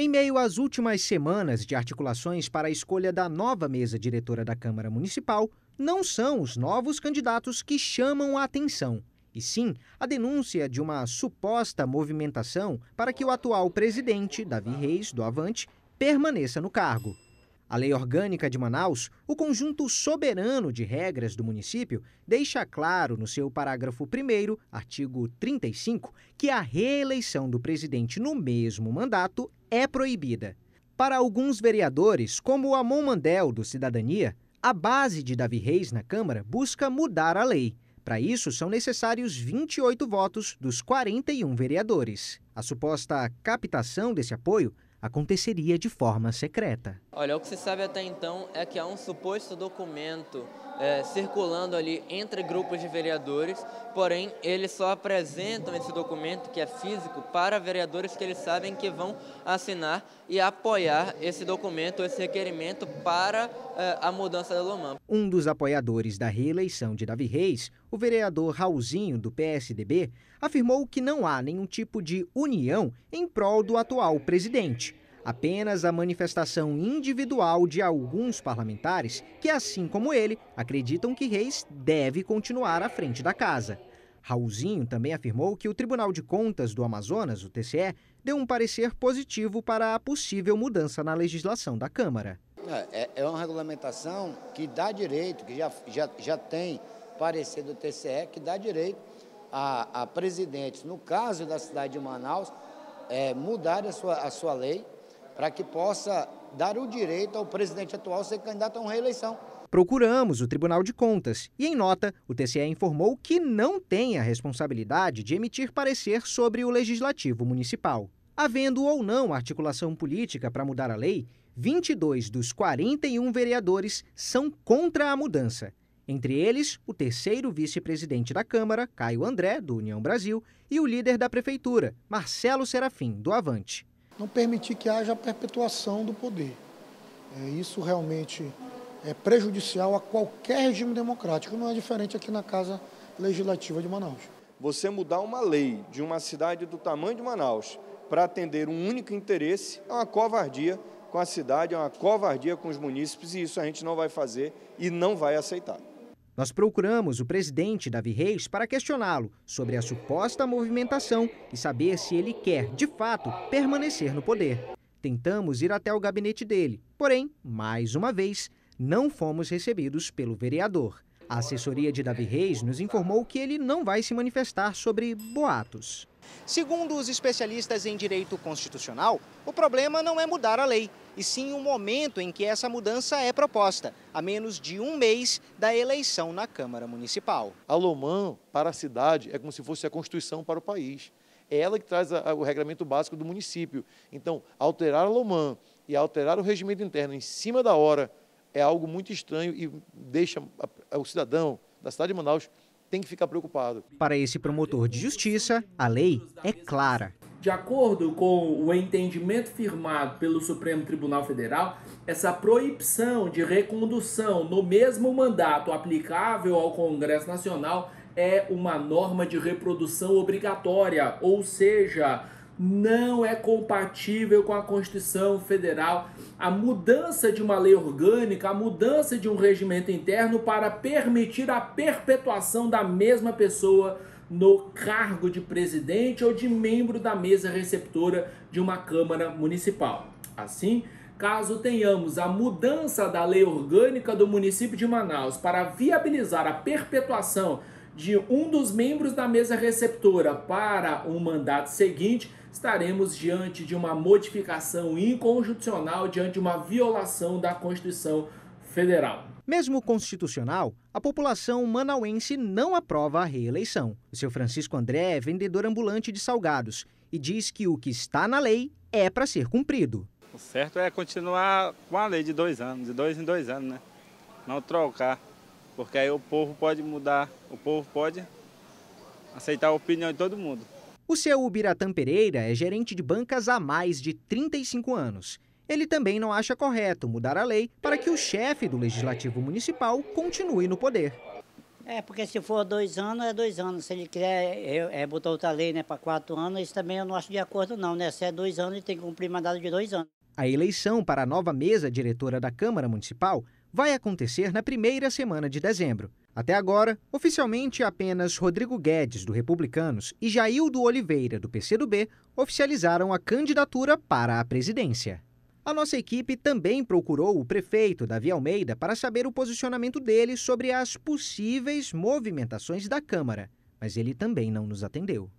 Em meio às últimas semanas de articulações para a escolha da nova mesa diretora da Câmara Municipal, não são os novos candidatos que chamam a atenção, e sim a denúncia de uma suposta movimentação para que o atual presidente, Davi Reis, do Avante, permaneça no cargo. A Lei Orgânica de Manaus, o conjunto soberano de regras do município, deixa claro no seu parágrafo 1, artigo 35, que a reeleição do presidente no mesmo mandato é proibida. Para alguns vereadores, como Amon Mandel, do Cidadania, a base de Davi Reis na Câmara busca mudar a lei. Para isso, são necessários 28 votos dos 41 vereadores. A suposta captação desse apoio aconteceria de forma secreta. Olha, o que se sabe até então é que há um suposto documento é, circulando ali entre grupos de vereadores, porém eles só apresentam esse documento que é físico para vereadores que eles sabem que vão assinar e apoiar esse documento, esse requerimento para é, a mudança da Lomã. Um dos apoiadores da reeleição de Davi Reis, o vereador Raulzinho do PSDB, afirmou que não há nenhum tipo de união em prol do atual presidente apenas a manifestação individual de alguns parlamentares que, assim como ele, acreditam que Reis deve continuar à frente da casa. Raulzinho também afirmou que o Tribunal de Contas do Amazonas, o TCE, deu um parecer positivo para a possível mudança na legislação da Câmara. É, é, é uma regulamentação que dá direito, que já, já, já tem parecer do TCE, que dá direito a, a presidentes, no caso da cidade de Manaus, é, mudar a sua, a sua lei para que possa dar o direito ao presidente atual ser candidato a uma reeleição. Procuramos o Tribunal de Contas e, em nota, o TCE informou que não tem a responsabilidade de emitir parecer sobre o Legislativo Municipal. Havendo ou não articulação política para mudar a lei, 22 dos 41 vereadores são contra a mudança. Entre eles, o terceiro vice-presidente da Câmara, Caio André, do União Brasil, e o líder da Prefeitura, Marcelo Serafim, do Avante não permitir que haja a perpetuação do poder. É, isso realmente é prejudicial a qualquer regime democrático, não é diferente aqui na Casa Legislativa de Manaus. Você mudar uma lei de uma cidade do tamanho de Manaus para atender um único interesse é uma covardia com a cidade, é uma covardia com os munícipes e isso a gente não vai fazer e não vai aceitar. Nós procuramos o presidente Davi Reis para questioná-lo sobre a suposta movimentação e saber se ele quer, de fato, permanecer no poder. Tentamos ir até o gabinete dele, porém, mais uma vez, não fomos recebidos pelo vereador. A assessoria de Davi Reis nos informou que ele não vai se manifestar sobre boatos. Segundo os especialistas em direito constitucional, o problema não é mudar a lei, e sim o momento em que essa mudança é proposta, a menos de um mês da eleição na Câmara Municipal. A Lomã, para a cidade, é como se fosse a Constituição para o país. É ela que traz o regramento básico do município. Então, alterar a Lomã e alterar o regimento interno em cima da hora é algo muito estranho e deixa o cidadão da cidade de Manaus tem que ficar preocupado. Para esse promotor de justiça, a lei é clara de acordo com o entendimento firmado pelo Supremo Tribunal Federal, essa proibição de recondução no mesmo mandato aplicável ao Congresso Nacional é uma norma de reprodução obrigatória, ou seja, não é compatível com a Constituição Federal a mudança de uma lei orgânica, a mudança de um regimento interno para permitir a perpetuação da mesma pessoa no cargo de presidente ou de membro da mesa receptora de uma Câmara Municipal. Assim, caso tenhamos a mudança da lei orgânica do município de Manaus para viabilizar a perpetuação de um dos membros da mesa receptora para o um mandato seguinte, estaremos diante de uma modificação inconstitucional, diante de uma violação da Constituição federal. Mesmo constitucional, a população manauense não aprova a reeleição. O seu Francisco André é vendedor ambulante de salgados e diz que o que está na lei é para ser cumprido. O certo é continuar com a lei de dois anos, de dois em dois anos, né? Não trocar, porque aí o povo pode mudar, o povo pode aceitar a opinião de todo mundo. O seu Ubiratã Pereira é gerente de bancas há mais de 35 anos ele também não acha correto mudar a lei para que o chefe do Legislativo Municipal continue no poder. É, porque se for dois anos, é dois anos. Se ele quer é, é botar outra lei né, para quatro anos, isso também eu não acho de acordo, não. Né? Se é dois anos, ele tem que cumprir mandado de dois anos. A eleição para a nova mesa diretora da Câmara Municipal vai acontecer na primeira semana de dezembro. Até agora, oficialmente apenas Rodrigo Guedes, do Republicanos, e Jaildo Oliveira, do PCdoB, oficializaram a candidatura para a presidência. A nossa equipe também procurou o prefeito Davi Almeida para saber o posicionamento dele sobre as possíveis movimentações da Câmara, mas ele também não nos atendeu.